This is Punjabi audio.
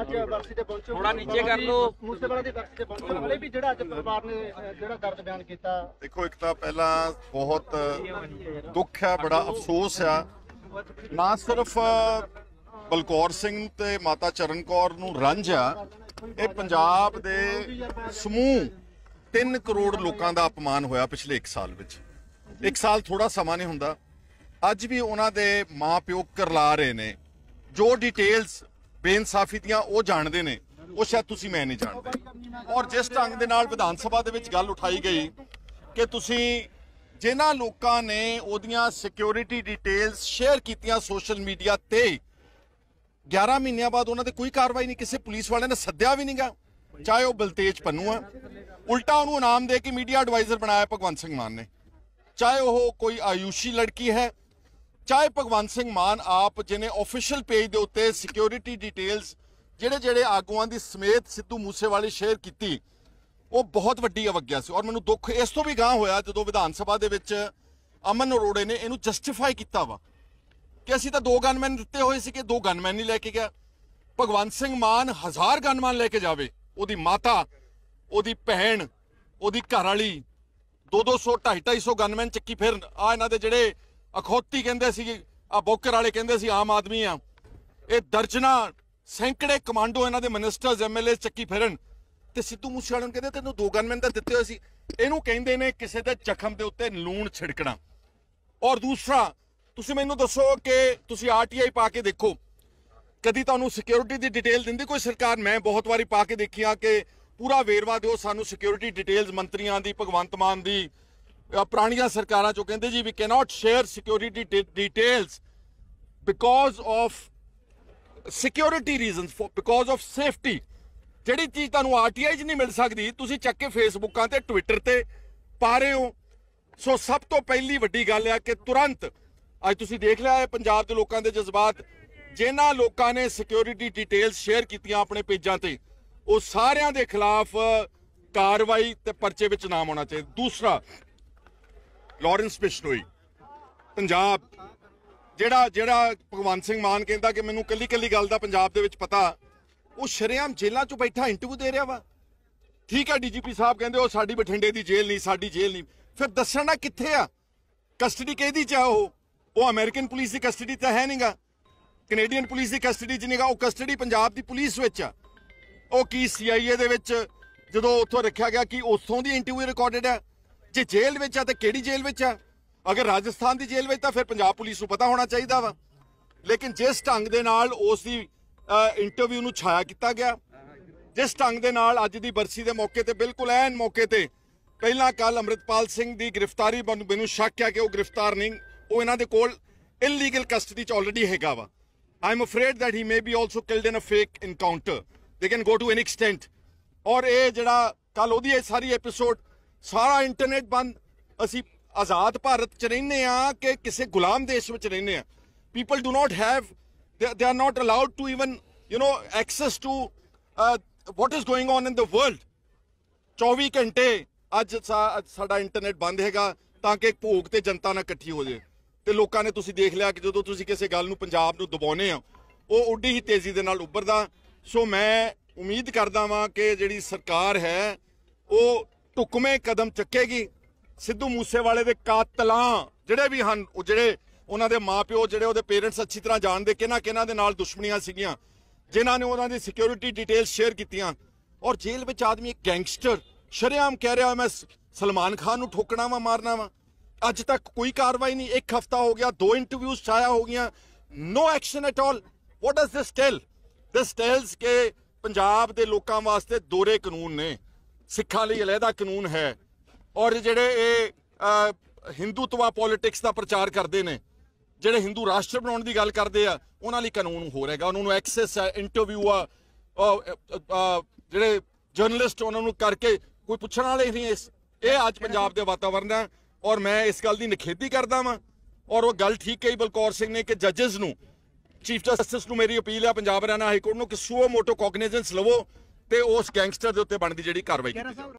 ਅੱਜ ਥੋੜਾ ਨੀਚੇ ਕਰ ਲਓ ਮੂਸੇਵਾਲਾ ਵਾਲੇ ਵੀ ਜਿਹੜਾ ਅੱਜ ਪਰਿਵਾਰ ਨੇ ਜਿਹੜਾ ਬਿਆਨ ਕੀਤਾ ਦੇਖੋ ਇੱਕ ਤਾਂ ਪਹਿਲਾਂ ਬਹੁਤ ਦੁੱਖ ਹੈ ਬੜਾ ਅਫਸੋਸ ਆ ਨਾ ਸਿਰਫ ਬਲਕੌਰ ਸਿੰਘ ਤੇ ਮਾਤਾ ਚਰਨ ਕੌਰ ਨੂੰ ਰਾਂਝਾ ਇਹ ਪੰਜਾਬ ਦੇ ਸਮੂਹ 3 ਕਰੋੜ ਲੋਕਾਂ ਦਾ ਅਪਮਾਨ ਹੋਇਆ ਪਿਛਲੇ 1 ਸਾਲ ਵਿੱਚ 1 ਸਾਲ ਥੋੜਾ ਸਮਾਂ ਨਹੀਂ ਹੁੰਦਾ ਅੱਜ ਵੀ ਉਹਨਾਂ ਦੇ ਮਾਪਿਓ ਕਰਲਾ ਰਹੇ ਨੇ ਜੋ ਡਿਟੇਲਸ ਬੇਇਨਸਾਫੀ ਦੀਆਂ ਉਹ ਜਾਣਦੇ ਨੇ ਉਹ ਸ਼ਾਇਦ ਤੁਸੀਂ ਮੈਂ ਨਹੀਂ ਜਾਣਦੇ ਔਰ ਜਿਸ ਢੰਗ ਦੇ ਨਾਲ ਵਿਧਾਨ ਸਭਾ ਦੇ ਵਿੱਚ ਗੱਲ ਉਠਾਈ ਗਈ ਕਿ ਤੁਸੀਂ ਜਿਨ੍ਹਾਂ ਲੋਕਾਂ ਨੇ ਉਹਦੀਆਂ ਸਿਕਿਉਰਿਟੀ ਡਿਟੇਲਸ ਸ਼ੇਅਰ ਕੀਤੀਆਂ ਸੋਸ਼ਲ ਮੀਡੀਆ ਤੇ 11 ਮਹੀਨਿਆਂ ਬਾਅਦ ਉਹਨਾਂ ਤੇ ਕੋਈ ਕਾਰਵਾਈ ਨਹੀਂ ਕਿਸੇ ਪੁਲਿਸ ਵਾਲੇ ਨੇ ਸੱਦਿਆ ਵੀ ਨਹੀਂਗਾ ਚਾਹੇ ਉਹ ਬਲਤੇਜ ਪੰਨੂ ਆ ਉਲਟਾ ਉਹਨੂੰ ਇਨਾਮ ਦੇ ਕੇ ਮੀਡੀਆ ਐਡਵਾਈਜ਼ਰ ਬਣਾਇਆ ਭਗਵੰਤ ਸਿੰਘ ਮਾਨ ਨੇ ਚਾਹੇ ਉਹ ਕੋਈ ਆਯੂਸ਼ੀ ਲੜਕੀ ਹੈ ਚਾਹੇ ਭਗਵੰਤ ਸਿੰਘ ਮਾਨ ਆਪ ਜਿਨੇ ਅਫੀਸ਼ੀਅਲ ਪੇਜ ਦੇ ਉੱਤੇ ਸਿਕਿਉਰਿਟੀ ਡਿਟੇਲਸ ਜਿਹੜੇ ਜਿਹੜੇ ਆਗੂਆਂ ਦੀ ਸਮੇਤ ਸਿੱਧੂ ਮੂਸੇਵਾਲੇ ਸ਼ੇਅਰ ਕੀਤੀ ਉਹ ਬਹੁਤ ਵੱਡੀ ਅਵਗਿਆ ਸੀ ਔਰ ਮੈਨੂੰ ਦੁੱਖ ਇਸ ਤੋਂ ਵੀ ਗਾਂ ਹੋਇਆ ਜਦੋਂ ਵਿਧਾਨ ਸਭਾ ਦੇ ਵਿੱਚ ਅਮਨ ਅਰੋੜੇ ਨੇ ਇਹਨੂੰ ਜਸਟੀਫਾਈ ਕੀਤਾ ਵਾ ਕਿ ਅਸੀਂ ਤਾਂ ਦੋ ਗਨਮੈਨ ਦਿੱਤੇ ਹੋਏ ਸੀ ਕਿ ਦੋ ਗਨਮੈਨ ਨਹੀਂ ਲੈ ਕੇ ਗਿਆ ਭਗਵੰਤ ਸਿੰਘ ਮਾਨ ਹਜ਼ਾਰ ਗਨਮੈਨ ਲੈ ਕੇ ਜਾਵੇ ਉਹਦੀ ਮਾਤਾ ਉਹਦੀ ਭੈਣ ਉਹਦੀ ਘਰ ਵਾਲੀ 2-200 250 250 ਗਨਮੈਨ ਚੱਕੀ ਫਿਰ ਆ ਇਹਨਾਂ ਦੇ ਜਿਹੜੇ ਅਖੋਤੀ ਕਹਿੰਦੇ ਸੀ ਆ ਬੋਕਰ ਵਾਲੇ ਕਹਿੰਦੇ ਸੀ ਆਮ ਆਦਮੀ ਆ ਇਹ ਦਰਜਨਾ ਸੈਂਕੜੇ ਕਮਾਂਡੋ ਇਹਨਾਂ ਦੇ ਮਿਨਿਸਟਰਸ ਐਮਐਲਏ ਚੱਕੀ ਫਿਰਨ ਤੇ ਸਿੱਧੂ ਵਾਲਿਆਂ ਨੂੰ ਕਹਿੰਦੇ ਤੈਨੂੰ ਦੋ ਗਨਮੈਨ ਤਾਂ ਦਿੱਤੇ ਹੋਏ ਸੀ ਇਹਨੂੰ ਕਹਿੰਦੇ ਨੇ ਕਿਸੇ ਦੇ ਜ਼ਖਮ ਦੇ ਉੱਤੇ ਲੂਣ ਛਿੜਕਣਾ ਔਰ ਦੂਸਰਾ ਤੁਸੀਂ ਮੈਨੂੰ ਦੱਸੋ ਕਿ ਤੁਸੀਂ ਆਰਟੀਆਈ ਪਾ ਕੇ ਦੇਖੋ ਕਦੀ ਤੁਹਾਨੂੰ ਸਿਕਿਉਰਿਟੀ ਦੀ ਡਿਟੇਲ ਦਿੰਦੀ ਕੋਈ ਸਰਕਾਰ ਮੈਂ ਬਹੁਤ ਵਾਰੀ ਪਾ ਕੇ ਦੇਖਿਆ ਕਿ ਪੂਰਾ ਵੇਰਵਾ ਦਿਓ ਸਾਨੂੰ ਸਿਕਿਉਰਿਟੀ ਡਿਟੇਲਸ ਮੰਤਰੀਆਂ ਦੀ ਭਗਵੰਤ ਮਾਨ ਦੀ ਪੁਰਾਣੀਆਂ ਸਰਕਾਰਾਂ ਚੋਂ ਕਹਿੰਦੇ ਜੀ we cannot share security details because of security reasons for because of safety ਜਿਹੜੀ ਚੀਜ਼ ਤੁਹਾਨੂੰ ਆਰਟੀਆਈ 'ਚ ਨਹੀਂ ਮਿਲ ਸਕਦੀ ਤੁਸੀਂ ਚੱਕ ਕੇ ਫੇਸਬੁੱਕਾਂ ਤੇ ਟਵਿੱਟਰ ਤੇ ਪਾ ਰਹੇ ਹੋ ਸੋ ਸਭ ਤੋਂ ਪਹਿਲੀ ਵੱਡੀ ਗੱਲ ਹੈ ਕਿ ਤੁਰੰਤ ਅੱਜ ਤੁਸੀਂ ਦੇਖ ਲਿਆ ਹੈ ਪੰਜਾਬ ਦੇ ਲੋਕਾਂ ਦੇ ਜਜ਼ਬਾਤ ਜਿਨ੍ਹਾਂ ਲੋਕਾਂ ਨੇ ਸਿਕਿਉਰਿਟੀ ਡਿਟੇਲਸ ਸ਼ੇਅਰ ਕੀਤੀਆਂ ਆਪਣੇ ਪੇਜਾਂ ਤੇ ਉਹ ਸਾਰਿਆਂ ਦੇ ਖਿਲਾਫ ਕਾਰਵਾਈ ਤੇ ਪਰਚੇ ਵਿੱਚ ਨਾਮ ਹੋਣਾ ਚਾਹੀਦਾ ਦੂਸਰਾ ਲਾਰੈਂਸ ਬਿਸ਼ਨੋਈ ਪੰਜਾਬ ਜਿਹੜਾ ਜਿਹੜਾ ਭਗਵੰਤ ਸਿੰਘ ਮਾਨ ਕਹਿੰਦਾ ਕਿ ਮੈਨੂੰ ਕੱਲੀ ਕੱਲੀ ਗੱਲ ਦਾ ਪੰਜਾਬ ਦੇ ਵਿੱਚ ਪਤਾ ਉਹ ਸ਼ਰਿਆਮ ਜੇਲ੍ਹਾਂ 'ਚ ਬੈਠਾ ਇੰਟਰਵਿਊ ਦੇ ਰਿਹਾ ਵਾ ਠੀਕ ਹੈ ਡੀਜੀਪੀ ਸਾਹਿਬ ਕਹਿੰਦੇ ਉਹ ਸਾਡੀ ਬਠਿੰਡੇ ਦੀ ਜੇਲ੍ਹ ਨਹੀਂ ਸਾਡੀ ਜੇਲ੍ਹ ਨਹੀਂ ਫਿਰ ਦੱਸਣਾ ਕਿੱਥੇ ਆ ਕਸਟਡੀ ਕਿਹਦੀ ਚ ਆ ਉਹ ਉਹ ਅਮਰੀਕਨ ਪੁਲਿਸ ਦੀ ਕਸਟਡੀ ਤਾਂ ਹੈ ਨਹੀਂਗਾ ਕੈਨੇਡੀਅਨ ਪੁਲਿਸ ਦੀ ਕਸਟਡੀ ਚ ਨਹੀਂਗਾ ਉਹ ਕਸਟਡੀ ਪੰਜਾਬ ਦੀ ਪੁਲਿਸ ਵਿੱਚ ਆ ਉਹ ਕੀ ਸੀਆਈਏ ਦੇ ਵਿੱਚ ਜਦੋਂ ਉੱਥੋਂ ਰੱਖਿਆ ਗਿਆ ਕਿ ਉਸੋਂ ਦੀ ਇੰਟਰਵਿਊ ਰਿਕਾਰਡਡ ਹੈ ਜੇ ਜੇਲ੍ਹ ਵਿੱਚ ਆ ਤੇ ਕਿਹੜੀ ਜੇਲ੍ਹ ਵਿੱਚ ਆ ਅਗਰ ਰਾਜਸਥਾਨ ਦੀ ਜੇਲ੍ਹ ਵਿੱਚ ਤਾਂ ਫਿਰ ਪੰਜਾਬ ਪੁਲਿਸ ਨੂੰ ਪਤਾ ਹੋਣਾ ਚਾਹੀਦਾ ਵਾ ਲੇਕਿਨ ਜਿਸ ਢੰਗ ਦੇ ਨਾਲ ਉਸ ਦੀ ਇੰਟਰਵਿਊ ਨੂੰ ਛਾਇਆ ਕੀਤਾ ਗਿਆ ਜਿਸ ਢੰਗ ਦੇ ਨਾਲ ਅੱਜ ਦੀ ਬਰਸੀ ਦੇ ਮੌਕੇ ਤੇ ਬਿਲਕੁਲ ਐਨ ਮੌਕੇ ਤੇ ਪਹਿਲਾਂ ਕੱਲ ਅਮਰਿਤਪਾਲ ਸਿੰਘ ਦੀ ਗ੍ਰਿਫਤਾਰੀ ਮੈਨੂੰ ਸ਼ੱਕ ਹੈ ਕਿ ਉਹ ਗ੍ਰਿਫਤਾਰ ਨਹੀਂ ਉਹ ਇਹਨਾਂ ਦੇ ਕੋਲ ਇਲੀਗਲ ਕਸਟਡੀ ਚ ਆਲਰੇਡੀ ਹੈਗਾ ਵਾ I am afraid that he may be also killed in a fake encounter they can go to an extent ਔਰ ਇਹ ਜਿਹੜਾ ਕੱਲ ਉਹਦੀ ਸਾਰੀ ਐਪੀਸੋਡ ਸਾਰਾ ਇੰਟਰਨੈਟ ਬੰਦ ਅਸੀਂ ਆਜ਼ਾਦ ਭਾਰਤ ਚ ਰਹਿੰਨੇ ਆ ਕਿ ਕਿਸੇ ਗੁਲਾਮ ਦੇਸ਼ ਵਿੱਚ ਰਹਿੰਨੇ ਆ people do not have they are not allowed to even you know access to what is going on in the world 24 ਘੰਟੇ ਅੱਜ ਸਾਡਾ ਇੰਟਰਨੈਟ ਬੰਦ ਹੈਗਾ ਤਾਂ ਕਿ ਭੋਗ ਤੇ ਜਨਤਾ ਨਾ ਇਕੱਠੀ ਹੋ ਜੇ ਤੇ ਲੋਕਾਂ ਨੇ ਤੁਸੀਂ ਦੇਖ ਲਿਆ ਕਿ ਜਦੋਂ ਤੁਸੀਂ ਕਿਸੇ ਗੱਲ ਨੂੰ ਪੰਜਾਬ ਨੂੰ ਦਬਾਉਨੇ ਆ ਉਹ ਉੱਡੀ ਹੀ ਤੇਜ਼ੀ ਦੇ ਨਾਲ ਉੱਭਰਦਾ ਸੋ ਮੈਂ ਉਮੀਦ ਕਰਦਾ ਵਾਂ ਕਿ ਜਿਹੜੀ ਸਰਕਾਰ ਹੈ ਉਹ ਤੁਕਮੇ ਕਦਮ ਚੱਕੇਗੀ ਸਿੱਧੂ ਮੂਸੇਵਾਲੇ ਦੇ ਕਾਤਲਾਂ ਜਿਹੜੇ ਵੀ ਹਨ ਉਹ ਜਿਹੜੇ ਉਹਨਾਂ ਦੇ ਮਾਪਿਓ ਜਿਹੜੇ ਉਹਦੇ ਪੇਰੈਂਟਸ ਅੱਛੀ ਤਰ੍ਹਾਂ ਜਾਣਦੇ ਕਿਹਨਾਂ ਕਿਹਨਾਂ ਦੇ ਨਾਲ ਦੁਸ਼ਮਣੀਆਂ ਸੀਗੀਆਂ ਜਿਨ੍ਹਾਂ ਨੇ ਉਹਨਾਂ ਦੀ ਸਿਕਿਉਰਿਟੀ ਡਿਟੇਲ ਸ਼ੇਅਰ ਕੀਤੀਆਂ ਔਰ ਜੇਲ੍ਹ ਵਿੱਚ ਆਦਮੀ ਇੱਕ ਗੈਂਗਸਟਰ ਸ਼ਰਿਆਮ ਕਹਿ ਰਿਹਾ ਮੈਂ ਸਲਮਾਨ ਖਾਨ ਨੂੰ ਠੋਕਣਾ ਵਾ ਮਾਰਨਾ ਵਾ ਅੱਜ ਤੱਕ ਕੋਈ ਕਾਰਵਾਈ ਨਹੀਂ ਇੱਕ ਹਫਤਾ ਹੋ ਗਿਆ ਦੋ ਇੰਟਰਵਿਊਸ ਛਾਇਆ ਹੋ ਗਈਆਂ no action at all what does this tell this tells ਕੇ ਪੰਜਾਬ ਦੇ ਲੋਕਾਂ ਵਾਸਤੇ ਦੋਰੇ ਕਾਨੂੰਨ ਨੇ ਸਿੱਖਾਂ ਲਈ ਅਲੱਗਾ ਕਾਨੂੰਨ ਹੈ ਔਰ ਜਿਹੜੇ ਇਹ ਹਿੰਦੂਤਵਾ ਪੋਲਿਟਿਕਸ ਦਾ ਪ੍ਰਚਾਰ ਕਰਦੇ ਨੇ ਜਿਹੜੇ ਹਿੰਦੂ ਰਾਸ਼ਟਰ ਬਣਾਉਣ ਦੀ ਗੱਲ ਕਰਦੇ ਆ ਉਹਨਾਂ ਲਈ ਕਾਨੂੰਨ ਹੋਰ ਹੈਗਾ ਉਹਨਾਂ ਨੂੰ ਐਕਸੈਸ ਹੈ ਇੰਟਰਵਿਊ ਆ ਜਿਹੜੇ ਜਰਨਲਿਸਟ ਉਹਨਾਂ ਨੂੰ ਕਰਕੇ ਕੋਈ ਪੁੱਛਣ ਵਾਲੇ ਨਹੀਂ ਇਸ ਇਹ ਅੱਜ ਪੰਜਾਬ ਦੇ ਵਾਤਾਵਰਣ ਹੈ ਔਰ ਮੈਂ ਇਸ ਗੱਲ ਦੀ ਨਿਖੇਧੀ ਕਰਦਾ ਵਾਂ ਔਰ ਉਹ ਗੱਲ ਠੀਕ ਹੈ ਬਲਕੌਰ ਸਿੰਘ ਨੇ ਕਿ ਜੱਜਸ ਨੂੰ ਚੀਫ ਜਸਟਿਸ ਨੂੰ ਮੇਰੀ ਅਪੀਲ ਹੈ ਪੰਜਾਬ ਹਰਿਆਣਾ ਹਾਈ ਕੋਰਟ ਨੂੰ ਕਿ ਸੂਓ ਮੋਟੋ ਕੌਗਨਿਜ਼ੈਂਸ ਲਵੋ ਤੇ ਉਸ ਗੈਂਗਸਟਰ ਦੇ ਉੱਤੇ ਬਣਦੀ ਜਿਹੜੀ ਕਾਰਵਾਈ ਕੀਤੀ ਜਾਵੇ